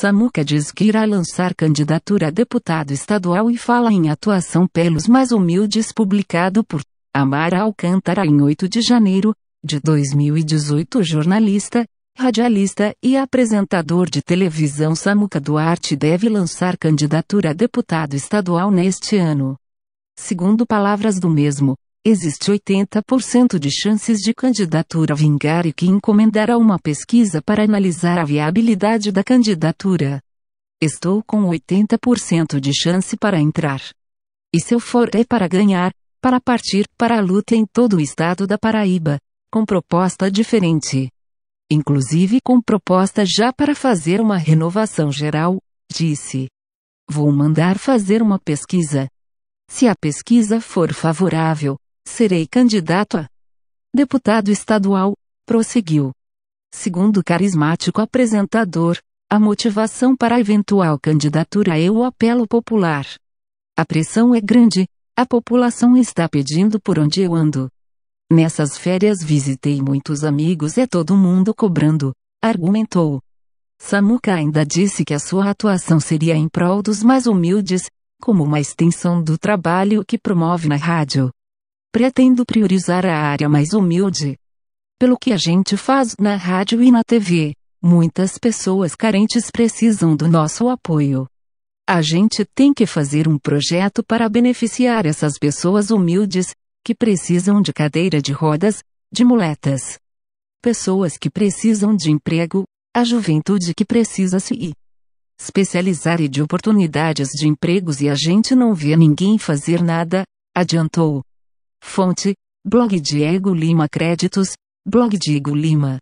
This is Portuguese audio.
Samuca diz que irá lançar candidatura a deputado estadual e fala em atuação pelos mais humildes publicado por Amara Alcântara em 8 de janeiro de 2018 jornalista, radialista e apresentador de televisão Samuca Duarte deve lançar candidatura a deputado estadual neste ano. Segundo palavras do mesmo, existe 80% de chances de candidatura vingar e que encomendará uma pesquisa para analisar a viabilidade da candidatura. Estou com 80% de chance para entrar. E se eu for é para ganhar, para partir para a luta em todo o estado da Paraíba, com proposta diferente. Inclusive com proposta já para fazer uma renovação geral, disse. Vou mandar fazer uma pesquisa. Se a pesquisa for favorável, Serei candidato a deputado estadual, prosseguiu. Segundo o carismático apresentador, a motivação para a eventual candidatura é o apelo popular. A pressão é grande, a população está pedindo por onde eu ando. Nessas férias visitei muitos amigos e todo mundo cobrando, argumentou. Samuca ainda disse que a sua atuação seria em prol dos mais humildes, como uma extensão do trabalho que promove na rádio pretendo priorizar a área mais humilde. Pelo que a gente faz na rádio e na TV, muitas pessoas carentes precisam do nosso apoio. A gente tem que fazer um projeto para beneficiar essas pessoas humildes, que precisam de cadeira de rodas, de muletas. Pessoas que precisam de emprego, a juventude que precisa se especializar e de oportunidades de empregos e a gente não vê ninguém fazer nada, adiantou. Fonte: Blog Diego Lima Créditos, Blog Diego Lima